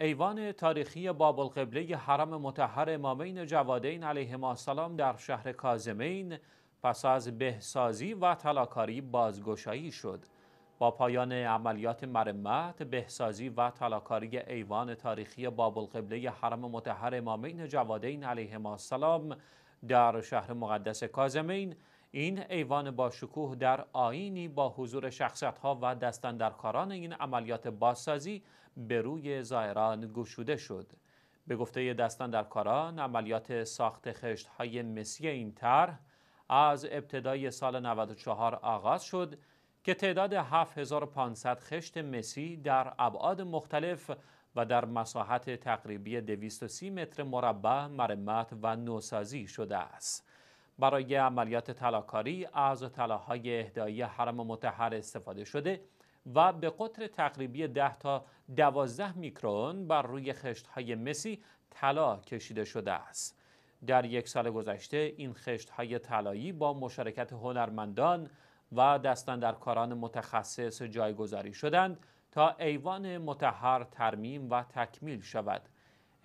ایوان تاریخی باب القبله حرم متحر امامین جوادین علیهما سلام در شهر کازمین پس از بهسازی و تلاکاری بازگشایی شد. با پایان عملیات مرمت، بهسازی و تلاکاری ایوان تاریخی باب القبله حرم متحر امامین جوادین علیهما سلام در شهر مقدس کازمین این ایوان با شکوه در آینی با حضور ها و دستندرکاران این عملیات بازسازی به روی زائران گشوده شد. به گفته دستندرکاران عملیات ساخت خشت های مسی این طرح از ابتدای سال 94 آغاز شد که تعداد 7500 خشت مسی در ابعاد مختلف و در مساحت تقریبی 230 متر مربع مرمت و نوسازی شده است. برای عملیات طلاکاری از طلاهای اهدایی حرم متحر استفاده شده و به قطر تقریبی 10 تا 12 میکرون بر روی خشتهای مسی طلا کشیده شده است. در یک سال گذشته این خشتهای طلایی با مشارکت هنرمندان و کاران متخصص جایگذاری شدند تا ایوان متحر ترمیم و تکمیل شود.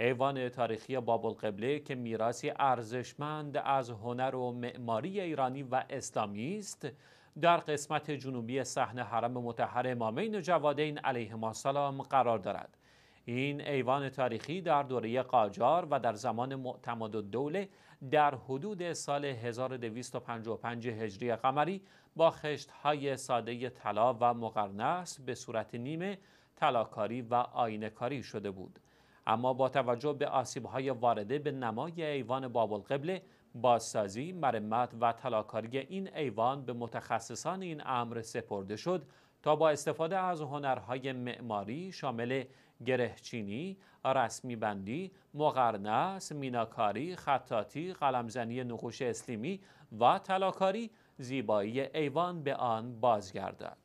ایوان تاریخی باب القبله که میراسی ارزشمند از هنر و معماری ایرانی و اسلامی است در قسمت جنوبی صحنه حرم متحر امامین جوادین ما السلام قرار دارد این ایوان تاریخی در دوره قاجار و در زمان معتمد دوله در حدود سال 1255 هجری قمری با خشتهای ساده طلا و مقرنس به صورت نیمه طلاکاری و آینکاری شده بود اما با توجه به آسیب‌های وارده به نمای ایوان باب القبله بازسازی، مرمت و تلاکاری این ایوان به متخصصان این امر سپرده شد تا با استفاده از هنرهای معماری شامل گرهچینی، رسمی بندی، مقرنس، میناکاری، خطاتی، قلمزنی نقوش اسلیمی و تلاکاری زیبایی ایوان به آن بازگردد.